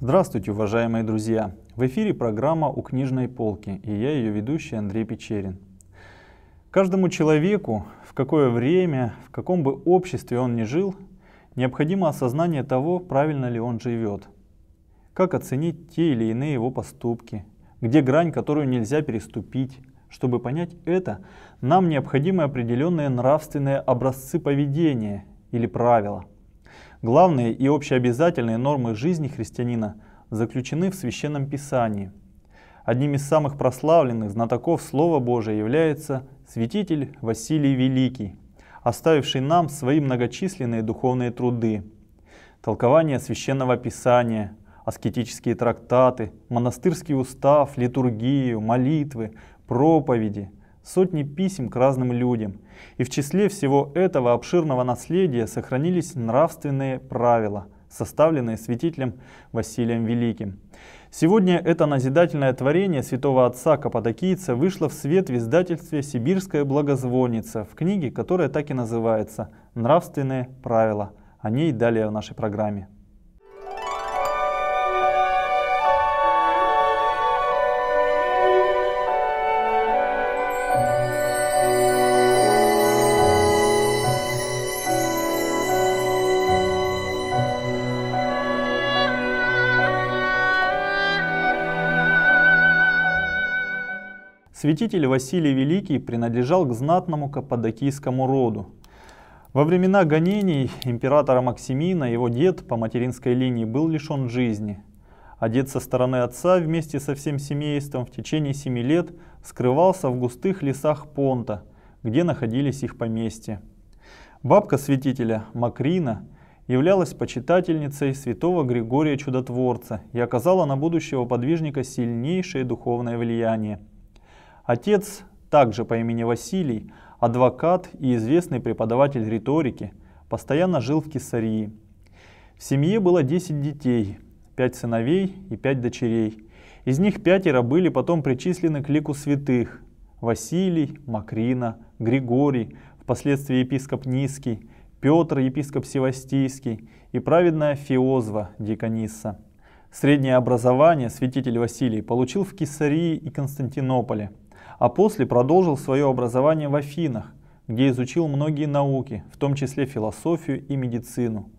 Здравствуйте, уважаемые друзья! В эфире программа «У книжной полки» и я ее ведущий Андрей Печерин. Каждому человеку, в какое время, в каком бы обществе он ни жил, необходимо осознание того, правильно ли он живет, как оценить те или иные его поступки, где грань, которую нельзя переступить. Чтобы понять это, нам необходимы определенные нравственные образцы поведения или правила – Главные и общеобязательные нормы жизни христианина заключены в Священном Писании. Одним из самых прославленных знатоков Слова Божия является святитель Василий Великий, оставивший нам свои многочисленные духовные труды. Толкование Священного Писания, аскетические трактаты, монастырский устав, литургию, молитвы, проповеди – сотни писем к разным людям. И в числе всего этого обширного наследия сохранились нравственные правила, составленные святителем Василием Великим. Сегодня это назидательное творение святого отца Каппадокийца вышло в свет в издательстве «Сибирская благозвонница» в книге, которая так и называется «Нравственные правила». О ней далее в нашей программе. Святитель Василий Великий принадлежал к знатному каппадокийскому роду. Во времена гонений императора Максимина его дед по материнской линии был лишен жизни, а дед со стороны отца вместе со всем семейством в течение семи лет скрывался в густых лесах Понта, где находились их поместья. Бабка святителя Макрина являлась почитательницей святого Григория Чудотворца и оказала на будущего подвижника сильнейшее духовное влияние – Отец, также по имени Василий, адвокат и известный преподаватель риторики, постоянно жил в Кесарии. В семье было 10 детей, 5 сыновей и 5 дочерей. Из них пятеро были потом причислены к лику святых – Василий, Макрина, Григорий, впоследствии епископ Низкий, Петр, епископ Севастийский и праведная Фиозва диконисса. Среднее образование святитель Василий получил в Кесарии и Константинополе – а после продолжил свое образование в Афинах, где изучил многие науки, в том числе философию и медицину.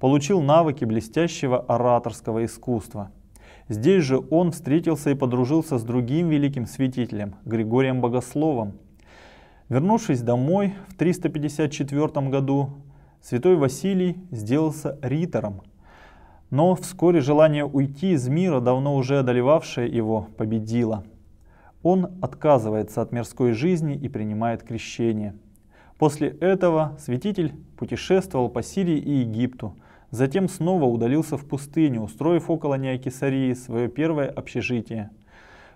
Получил навыки блестящего ораторского искусства. Здесь же он встретился и подружился с другим великим святителем, Григорием Богословом. Вернувшись домой в 354 году, святой Василий сделался ритором. Но вскоре желание уйти из мира, давно уже одолевавшее его, победило – он отказывается от мирской жизни и принимает крещение. После этого святитель путешествовал по Сирии и Египту, затем снова удалился в пустыню, устроив около Неокесарии свое первое общежитие.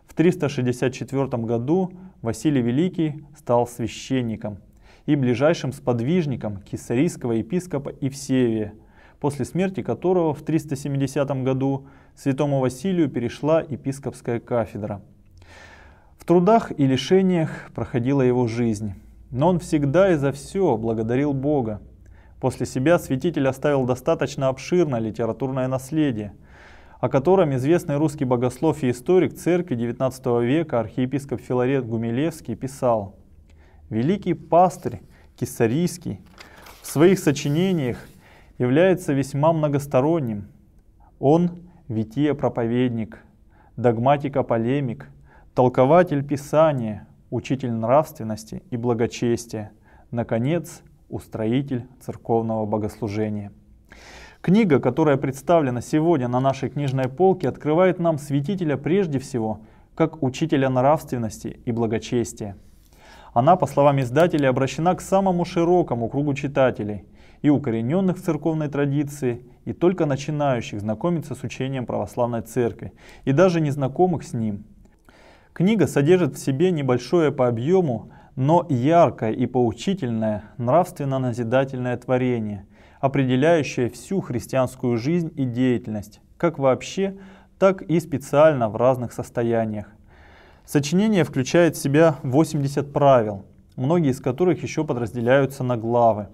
В 364 году Василий Великий стал священником и ближайшим сподвижником кесарийского епископа Евсевия, после смерти которого в 370 году святому Василию перешла епископская кафедра – трудах и лишениях проходила его жизнь. Но он всегда и за все благодарил Бога. После себя святитель оставил достаточно обширное литературное наследие, о котором известный русский богослов и историк церкви XIX века архиепископ Филарет Гумилевский писал «Великий пастырь Кисарийский в своих сочинениях является весьма многосторонним. Он – вития-проповедник, догматика-полемик – толкователь Писания, учитель нравственности и благочестия, наконец, устроитель церковного богослужения. Книга, которая представлена сегодня на нашей книжной полке, открывает нам святителя прежде всего как учителя нравственности и благочестия. Она, по словам издателя, обращена к самому широкому кругу читателей и укорененных в церковной традиции, и только начинающих знакомиться с учением православной церкви, и даже незнакомых с ним – Книга содержит в себе небольшое по объему, но яркое и поучительное нравственно-назидательное творение, определяющее всю христианскую жизнь и деятельность, как вообще, так и специально в разных состояниях. Сочинение включает в себя 80 правил, многие из которых еще подразделяются на главы.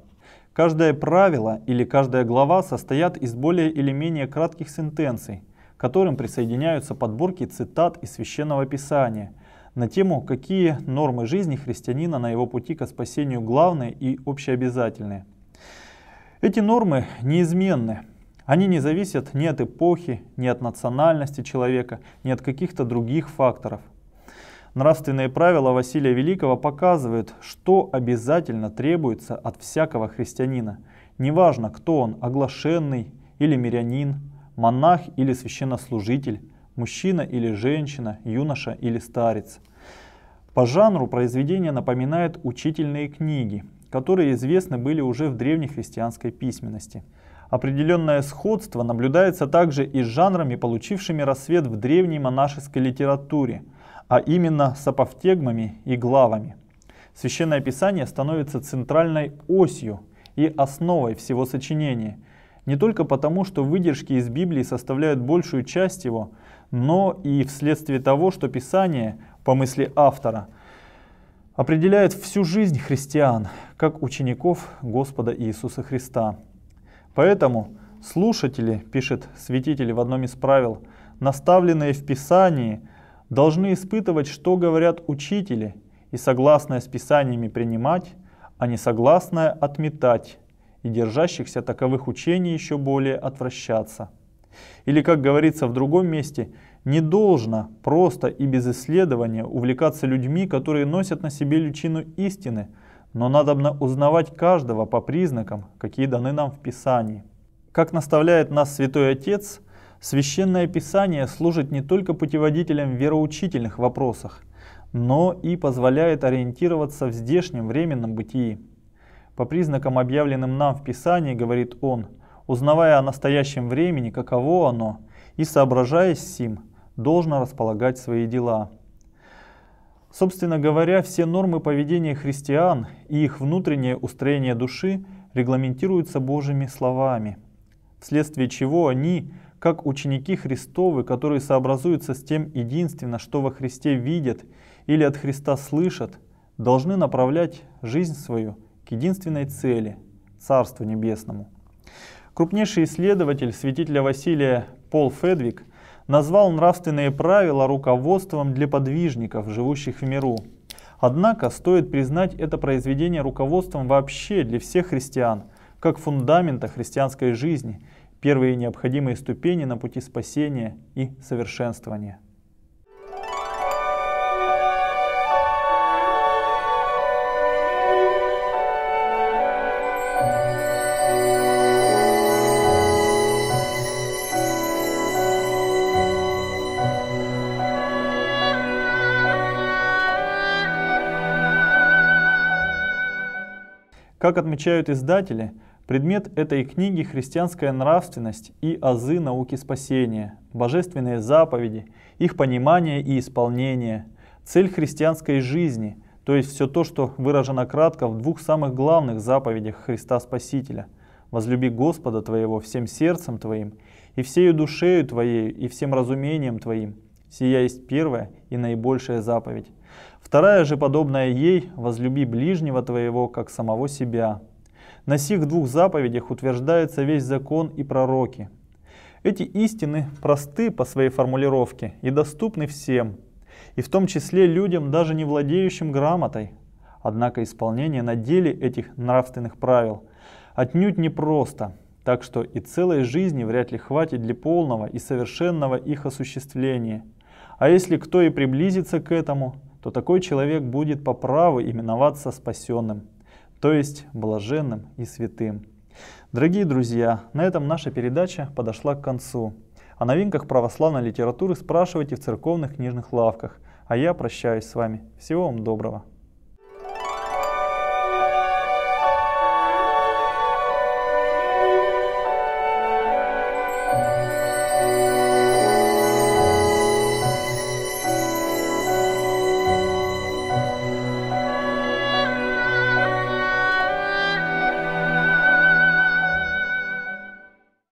Каждое правило или каждая глава состоят из более или менее кратких сентенций – которым присоединяются подборки цитат из Священного Писания на тему «Какие нормы жизни христианина на его пути к спасению главные и общеобязательные». Эти нормы неизменны, они не зависят ни от эпохи, ни от национальности человека, ни от каких-то других факторов. Нравственные правила Василия Великого показывают, что обязательно требуется от всякого христианина. Неважно, кто он, оглашенный или мирянин, монах или священнослужитель, мужчина или женщина, юноша или старец. По жанру произведения напоминают учительные книги, которые известны были уже в древней христианской письменности. Определенное сходство наблюдается также и с жанрами, получившими рассвет в древней монашеской литературе, а именно с апофтегмами и главами. Священное Писание становится центральной осью и основой всего сочинения – не только потому, что выдержки из Библии составляют большую часть его, но и вследствие того, что Писание, по мысли автора, определяет всю жизнь христиан, как учеников Господа Иисуса Христа. Поэтому слушатели, пишет святитель в одном из правил, наставленные в Писании, должны испытывать, что говорят учители, и согласное с Писаниями принимать, а не согласное отметать, и держащихся таковых учений еще более отвращаться. Или, как говорится в другом месте, не должно просто и без исследования увлекаться людьми, которые носят на себе личину истины, но надобно узнавать каждого по признакам, какие даны нам в Писании. Как наставляет нас Святой Отец, Священное Писание служит не только путеводителем в вероучительных вопросах, но и позволяет ориентироваться в здешнем временном бытии – по признакам, объявленным нам в Писании, говорит он, узнавая о настоящем времени, каково оно, и соображаясь с сим, должно располагать свои дела. Собственно говоря, все нормы поведения христиан и их внутреннее устроение души регламентируются Божьими словами, вследствие чего они, как ученики Христовы, которые сообразуются с тем единственно, что во Христе видят или от Христа слышат, должны направлять жизнь свою – к единственной цели — Царству Небесному. Крупнейший исследователь святителя Василия Пол Федвик назвал нравственные правила руководством для подвижников, живущих в миру. Однако стоит признать это произведение руководством вообще для всех христиан, как фундамента христианской жизни, первые необходимые ступени на пути спасения и совершенствования. Как отмечают издатели, предмет этой книги – христианская нравственность и азы науки спасения, божественные заповеди, их понимание и исполнение, цель христианской жизни, то есть все то, что выражено кратко в двух самых главных заповедях Христа Спасителя – Возлюби Господа твоего всем сердцем твоим, и всею душею твоей, и всем разумением твоим. Сия есть первая и наибольшая заповедь. Вторая же, подобная ей, возлюби ближнего твоего, как самого себя. На сих двух заповедях утверждается весь закон и пророки. Эти истины просты по своей формулировке и доступны всем, и в том числе людям, даже не владеющим грамотой. Однако исполнение на деле этих нравственных правил отнюдь непросто, так что и целой жизни вряд ли хватит для полного и совершенного их осуществления. А если кто и приблизится к этому – то такой человек будет по праву именоваться спасенным, то есть блаженным и святым. Дорогие друзья, на этом наша передача подошла к концу. О новинках православной литературы спрашивайте в церковных книжных лавках. А я прощаюсь с вами. Всего вам доброго.